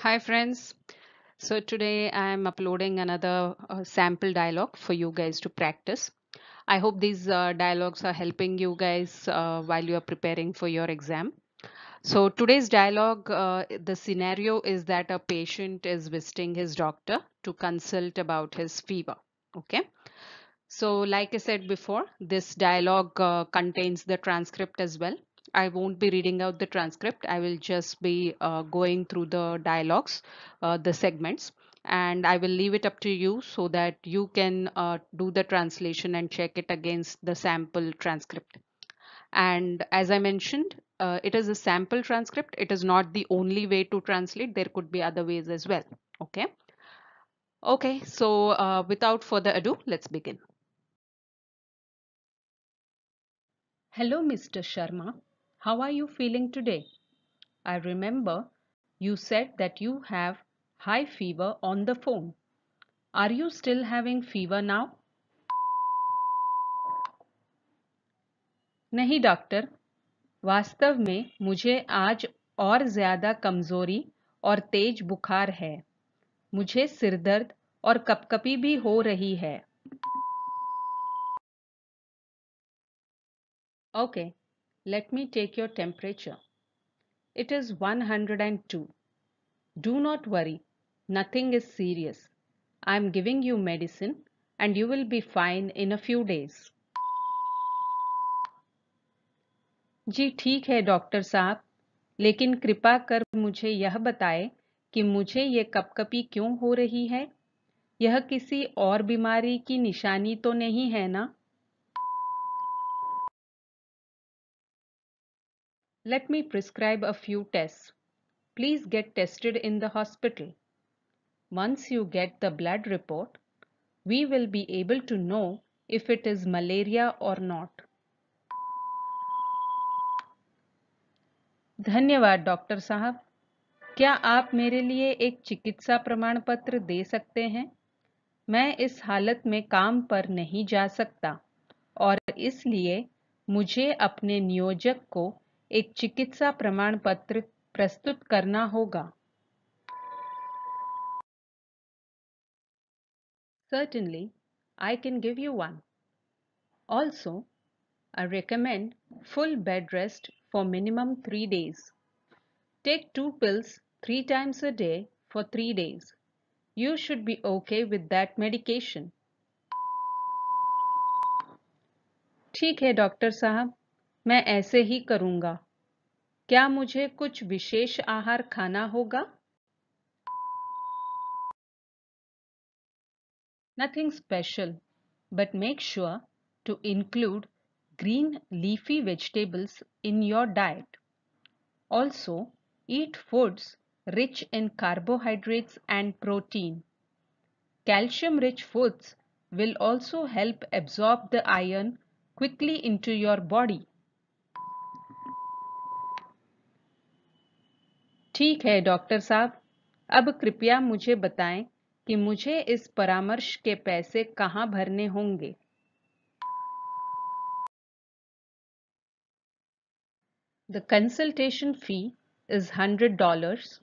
Hi friends. So today I am uploading another uh, sample dialogue for you guys to practice. I hope these uh, dialogues are helping you guys uh, while you are preparing for your exam. So today's dialogue, uh, the scenario is that a patient is visiting his doctor to consult about his fever. Okay. So like I said before, this dialogue uh, contains the transcript as well. I won't be reading out the transcript. I will just be uh, going through the dialogues, uh, the segments, and I will leave it up to you so that you can uh, do the translation and check it against the sample transcript. And as I mentioned, uh, it is a sample transcript. It is not the only way to translate. There could be other ways as well. Okay. Okay, so uh, without further ado, let's begin. Hello, Mr. Sharma. How are you feeling today? I remember you said that you have high fever on the phone. Are you still having fever now? नहीं doctor वास्तव में मुझे आज और ज़्यादा कमज़ोरी और तेज बुखार है मुझे सिरदर्द और कपकपी भी हो रही है okay okay. Let me take your temperature. It is 102. Do not worry. Nothing is serious. I am giving you medicine and you will be fine in a few days. जी ठीक है डॉक्टर साहब लेकिन कृपा कर मुझे यह बताए कि मुझे ये कपकपी क्यों हो रही है यह किसी और बीमारी की निशानी तो नहीं है ना Let me prescribe a few tests. Please get tested in the hospital. Once you get the blood report, we will be able to know if it is malaria or not. धन्यवाद डॉक्टर साहब क्या आप मेरे लिए एक चिकित्सा प्रमाण पत्र दे सकते हैं मैं इस हालत में काम पर नहीं जा सकता और इसलिए मुझे अपने नियोजक को एक चिकित्सा प्रमाण पत्र प्रस्तुत करना होगा Certainly, I can give you one. Also, I recommend full bed rest for minimum three days. Take two pills three times a day for three days. You should be okay with that medication. ठीक है doctor साहब मैं ऐसे ही करूंगा क्या मुझे कुछ विशेष आहार खाना होगा nothing special but make sure to include green leafy vegetables in your diet also eat foods rich in carbohydrates and protein calcium rich foods will also help absorb the iron quickly into your body ठीक है doctor साहब अब कृपया मुझे बताएं कि मुझे इस परामर्श के पैसे कहाँ भरने होंगे the consultation fee is hundred dollars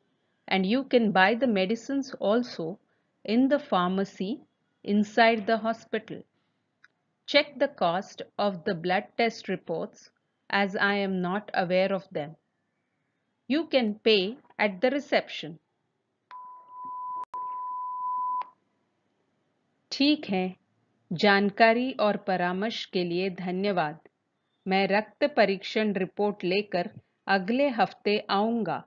and you can buy the medicine also in the pharmacy inside the hospital check the cost of the blood test reports as I am not aware of them you can pay at the reception ठीक है जानकारी और परामर्श के लिए धन्यवाद मैं रक्त परीक्षण रिपोर्ट लेकर अगले हफ्ते आऊंगा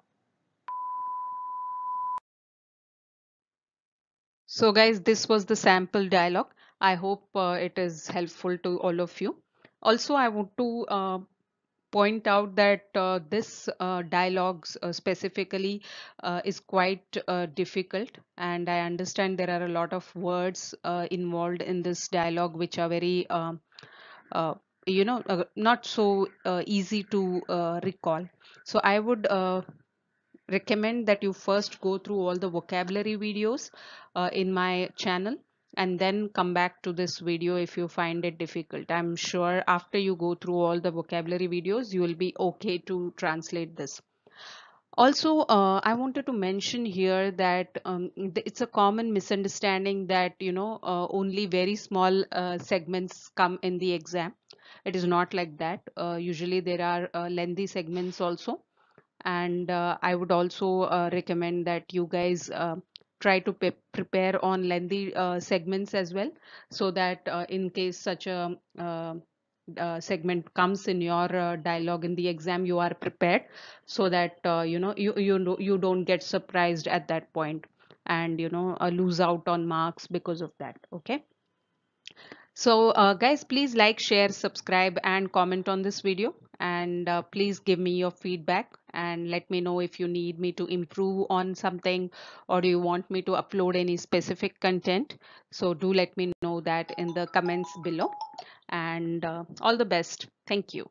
so guys this was the sample dialogue I hope it is helpful to all of you also I want to point out that uh, this uh, uh, specifically uh, is quite uh, difficult and i understand there are a lot of words uh, involved in this dialogue which are very um, you know not so easy to recall so i would recommend that you first go through all the vocabulary videos in my channel and then come back to this video if you find it difficult. I'm sure after you go through all the vocabulary videos, you will be okay to translate this. Also, uh, I wanted to mention here that um, it's a common misunderstanding that, you know, uh, only very small uh, segments come in the exam. It is not like that. Uh, usually there are uh, lengthy segments also. And uh, I would also recommend that you guys try to prepare on lengthy uh, segments as well so that uh, in case such a uh, segment comes in your uh, dialogue in the exam you are prepared so that uh, you know you you know you don't get surprised at that point and you know uh, lose out on marks because of that okay so uh, guys, please like, share, subscribe and comment on this video and uh, please give me your feedback and let me know if you need me to improve on something or do you want me to upload any specific content. So do let me know that in the comments below and uh, all the best. Thank you.